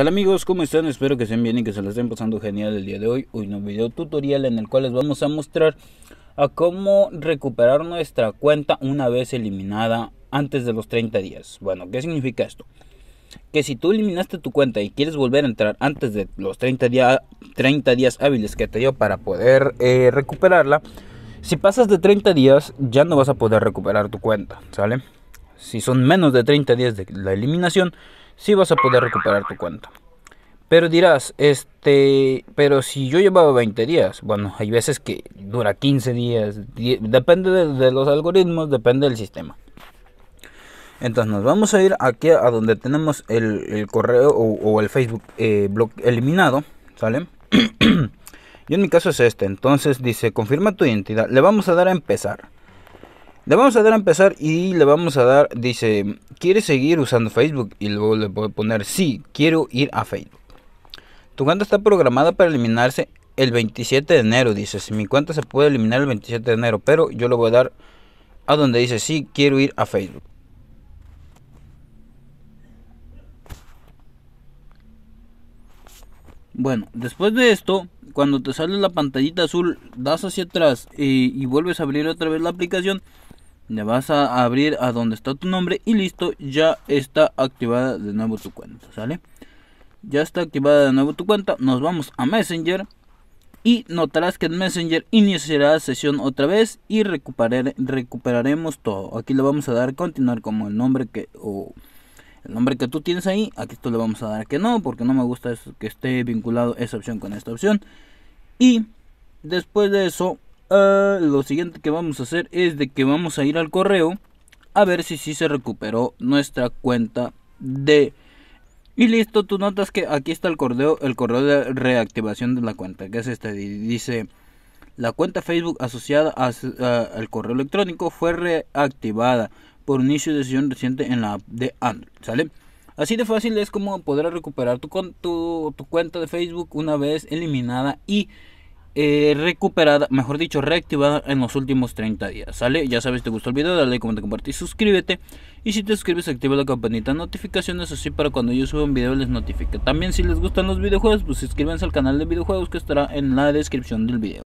Hola amigos, ¿cómo están? Espero que estén bien y que se les estén pasando genial el día de hoy. Hoy un video tutorial en el cual les vamos a mostrar a cómo recuperar nuestra cuenta una vez eliminada antes de los 30 días. Bueno, ¿qué significa esto? Que si tú eliminaste tu cuenta y quieres volver a entrar antes de los 30, días 30 días hábiles que te dio para poder eh, recuperarla, si pasas de 30 días ya no vas a poder recuperar tu cuenta, ¿sale? Si son menos de 30 días de la eliminación, sí vas a poder recuperar tu cuenta. Pero dirás, este, pero si yo llevaba 20 días, bueno, hay veces que dura 15 días, depende de, los algoritmos, depende del sistema. Entonces nos vamos a ir aquí a donde tenemos el, correo o, el Facebook eh, blog eliminado, ¿sale? y en mi caso es este, entonces dice, confirma tu identidad, le vamos a dar a empezar. Le vamos a dar a empezar y le vamos a dar, dice, ¿quieres seguir usando Facebook? Y luego le voy a poner, sí, quiero ir a Facebook. Tu cuenta está programada para eliminarse el 27 de enero, dice. mi cuenta se puede eliminar el 27 de enero, pero yo le voy a dar a donde dice, sí, quiero ir a Facebook. Bueno, después de esto, cuando te sale la pantallita azul, das hacia atrás y, eh, y vuelves a abrir otra vez la aplicación, le vas a abrir a donde está tu nombre y listo, ya está activada de nuevo tu cuenta, ¿sale? Ya está activada de nuevo tu cuenta, nos vamos a Messenger y notarás que en Messenger iniciará sesión otra vez y recuperaremos todo. Aquí le vamos a dar continuar como el nombre que o el nombre que tú tienes ahí, aquí esto le vamos a dar que no porque no me gusta que esté vinculado esa opción con esta opción. Y después de eso Ah, lo siguiente que vamos a hacer es de que vamos a ir al correo a ver si sí se recuperó nuestra cuenta de... Y listo, tú notas que aquí está el correo, el correo de reactivación de la cuenta, que es este, dice... La cuenta Facebook asociada a, al correo electrónico fue reactivada por inicio de sesión reciente en la app de Android, ¿sale? Así de fácil es como podrás recuperar tu, tu, tu cuenta de Facebook una vez eliminada y eh, recuperada, mejor dicho, reactivada en los últimos 30 días, ¿sale? Ya sabes, te gustó el video, dale comenta, comparte y suscríbete. Y si te suscribes, activa la campanita de notificaciones, así para cuando yo suba un video les notifique. También si les gustan los videojuegos, pues suscríbanse al canal de videojuegos que estará en la descripción del video.